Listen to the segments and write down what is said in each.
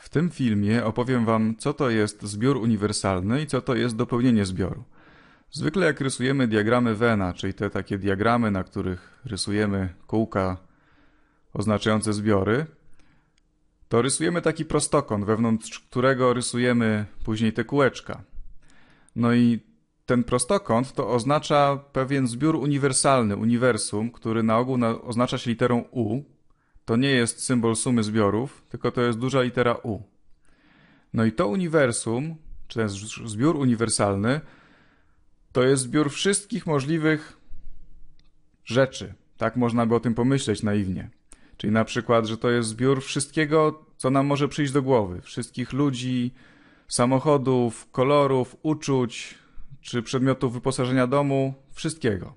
W tym filmie opowiem Wam, co to jest zbiór uniwersalny i co to jest dopełnienie zbioru. Zwykle jak rysujemy diagramy Vena, czyli te takie diagramy, na których rysujemy kółka oznaczające zbiory, to rysujemy taki prostokąt, wewnątrz którego rysujemy później te kółeczka. No i ten prostokąt to oznacza pewien zbiór uniwersalny, uniwersum, który na ogół oznacza się literą U, to nie jest symbol sumy zbiorów, tylko to jest duża litera U. No i to uniwersum, czy ten zbiór uniwersalny, to jest zbiór wszystkich możliwych rzeczy. Tak można by o tym pomyśleć naiwnie. Czyli na przykład, że to jest zbiór wszystkiego, co nam może przyjść do głowy. Wszystkich ludzi, samochodów, kolorów, uczuć, czy przedmiotów wyposażenia domu, wszystkiego.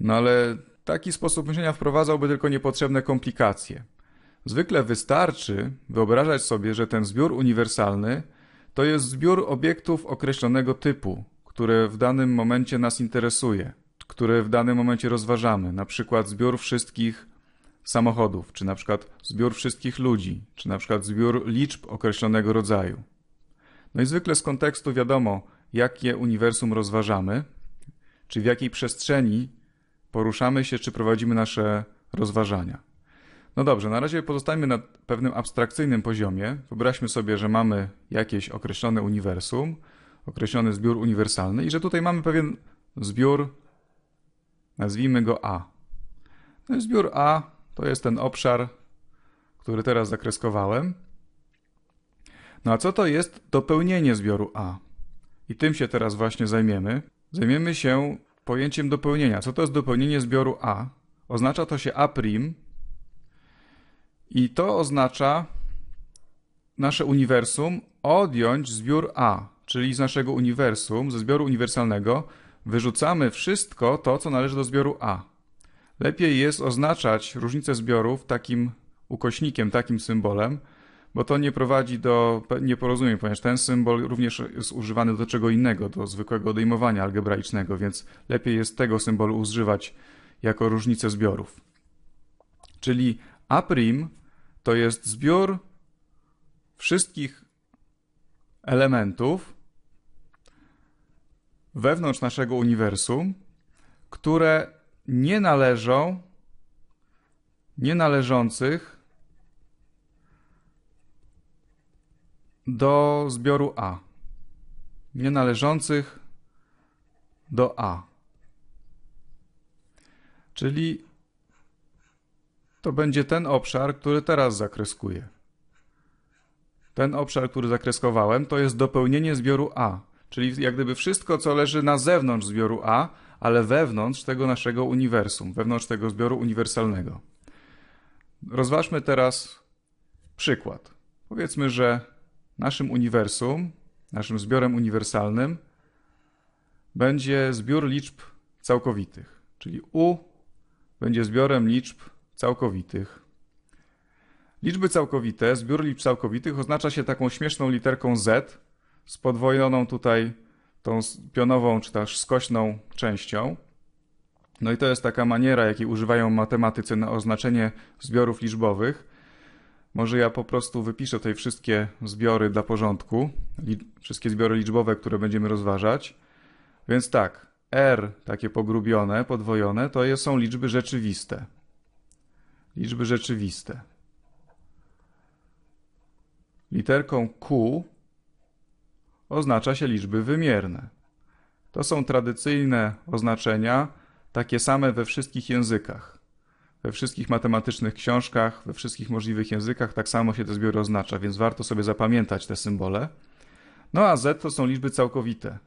No ale Taki sposób myślenia wprowadzałby tylko niepotrzebne komplikacje. Zwykle wystarczy wyobrażać sobie, że ten zbiór uniwersalny to jest zbiór obiektów określonego typu, które w danym momencie nas interesuje, które w danym momencie rozważamy, na przykład zbiór wszystkich samochodów, czy na przykład zbiór wszystkich ludzi, czy na przykład zbiór liczb określonego rodzaju. No i zwykle z kontekstu wiadomo, jakie uniwersum rozważamy, czy w jakiej przestrzeni poruszamy się czy prowadzimy nasze rozważania. No dobrze, na razie pozostańmy na pewnym abstrakcyjnym poziomie. Wyobraźmy sobie, że mamy jakieś określone uniwersum, określony zbiór uniwersalny i że tutaj mamy pewien zbiór, nazwijmy go A. No i zbiór A to jest ten obszar, który teraz zakreskowałem. No a co to jest dopełnienie zbioru A? I tym się teraz właśnie zajmiemy. Zajmiemy się pojęciem dopełnienia. Co to jest dopełnienie zbioru A? Oznacza to się A' i to oznacza nasze uniwersum odjąć zbiór A, czyli z naszego uniwersum, ze zbioru uniwersalnego, wyrzucamy wszystko to, co należy do zbioru A. Lepiej jest oznaczać różnicę zbiorów takim ukośnikiem, takim symbolem, bo to nie prowadzi do nieporozumień, ponieważ ten symbol również jest używany do czego innego, do zwykłego odejmowania algebraicznego, więc lepiej jest tego symbolu używać jako różnicę zbiorów. Czyli A' to jest zbiór wszystkich elementów wewnątrz naszego uniwersum, które nie należą, nie należących do zbioru A. Nienależących do A. Czyli to będzie ten obszar, który teraz zakreskuję. Ten obszar, który zakreskowałem, to jest dopełnienie zbioru A. Czyli jak gdyby wszystko, co leży na zewnątrz zbioru A, ale wewnątrz tego naszego uniwersum, wewnątrz tego zbioru uniwersalnego. Rozważmy teraz przykład. Powiedzmy, że naszym uniwersum, naszym zbiorem uniwersalnym, będzie zbiór liczb całkowitych, czyli U będzie zbiorem liczb całkowitych. Liczby całkowite, zbiór liczb całkowitych oznacza się taką śmieszną literką Z z podwojoną tutaj tą pionową czy też skośną częścią. No i to jest taka maniera, jakiej używają matematycy na oznaczenie zbiorów liczbowych. Może ja po prostu wypiszę tutaj wszystkie zbiory dla porządku, wszystkie zbiory liczbowe, które będziemy rozważać. Więc tak, R, takie pogrubione, podwojone, to są liczby rzeczywiste. Liczby rzeczywiste. Literką Q oznacza się liczby wymierne. To są tradycyjne oznaczenia, takie same we wszystkich językach we wszystkich matematycznych książkach, we wszystkich możliwych językach tak samo się te zbiory oznacza, więc warto sobie zapamiętać te symbole. No a z to są liczby całkowite.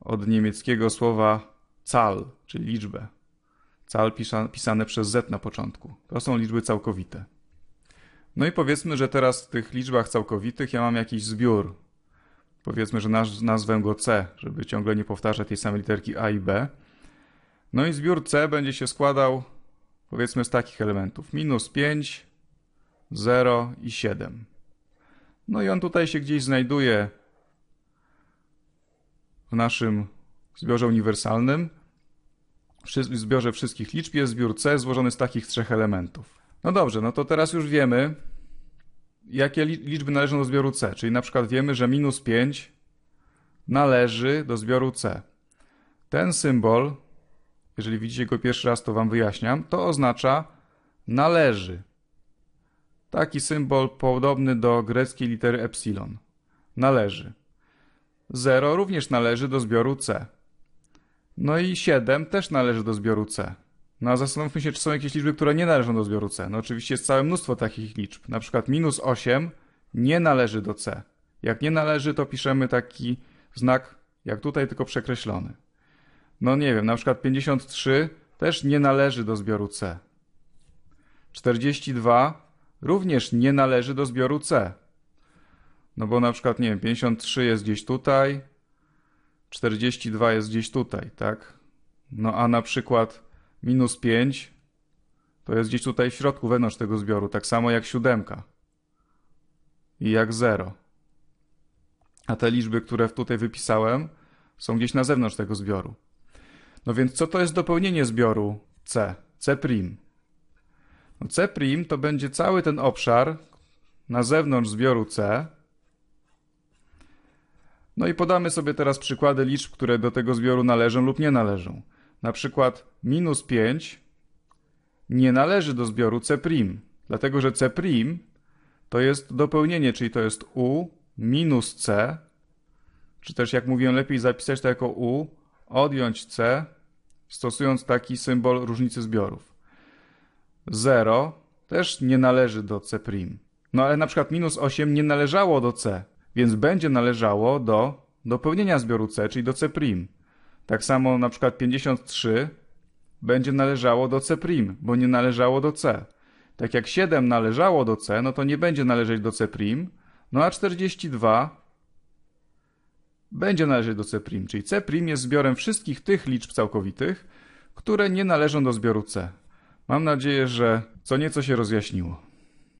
Od niemieckiego słowa cal, czyli liczbę. Cal pisane przez z na początku. To są liczby całkowite. No i powiedzmy, że teraz w tych liczbach całkowitych ja mam jakiś zbiór. Powiedzmy, że nazwę go C, żeby ciągle nie powtarzać tej samej literki A i B. No i zbiór C będzie się składał powiedzmy z takich elementów. Minus 5, 0 i 7. No i on tutaj się gdzieś znajduje w naszym zbiorze uniwersalnym. W zbiorze wszystkich liczb jest zbiór C złożony z takich trzech elementów. No dobrze, no to teraz już wiemy, jakie liczby należą do zbioru C. Czyli na przykład wiemy, że minus 5 należy do zbioru C. Ten symbol jeżeli widzicie go pierwszy raz, to wam wyjaśniam, to oznacza należy. Taki symbol podobny do greckiej litery epsilon. Należy. 0 również należy do zbioru C. No i 7 też należy do zbioru C. No a zastanówmy się, czy są jakieś liczby, które nie należą do zbioru C. No oczywiście jest całe mnóstwo takich liczb. Na przykład minus 8 nie należy do C. Jak nie należy, to piszemy taki znak, jak tutaj, tylko przekreślony. No nie wiem, na przykład 53 też nie należy do zbioru C. 42 również nie należy do zbioru C. No bo na przykład, nie wiem, 53 jest gdzieś tutaj, 42 jest gdzieś tutaj, tak? No a na przykład minus 5 to jest gdzieś tutaj w środku, wewnątrz tego zbioru, tak samo jak siódemka i jak 0. A te liczby, które tutaj wypisałem, są gdzieś na zewnątrz tego zbioru. No więc co to jest dopełnienie zbioru C? C'. No C' to będzie cały ten obszar na zewnątrz zbioru C. No i podamy sobie teraz przykłady liczb, które do tego zbioru należą lub nie należą. Na przykład minus 5 nie należy do zbioru C', dlatego że C' to jest dopełnienie, czyli to jest U minus C, czy też jak mówiłem, lepiej zapisać to jako U odjąć C, stosując taki symbol różnicy zbiorów. 0 też nie należy do C'. No ale na przykład minus 8 nie należało do C, więc będzie należało do dopełnienia zbioru C, czyli do C'. Tak samo na przykład 53 będzie należało do C', bo nie należało do C. Tak jak 7 należało do C, no to nie będzie należeć do C', no a 42 będzie należeć do C', czyli C' jest zbiorem wszystkich tych liczb całkowitych, które nie należą do zbioru C. Mam nadzieję, że co nieco się rozjaśniło.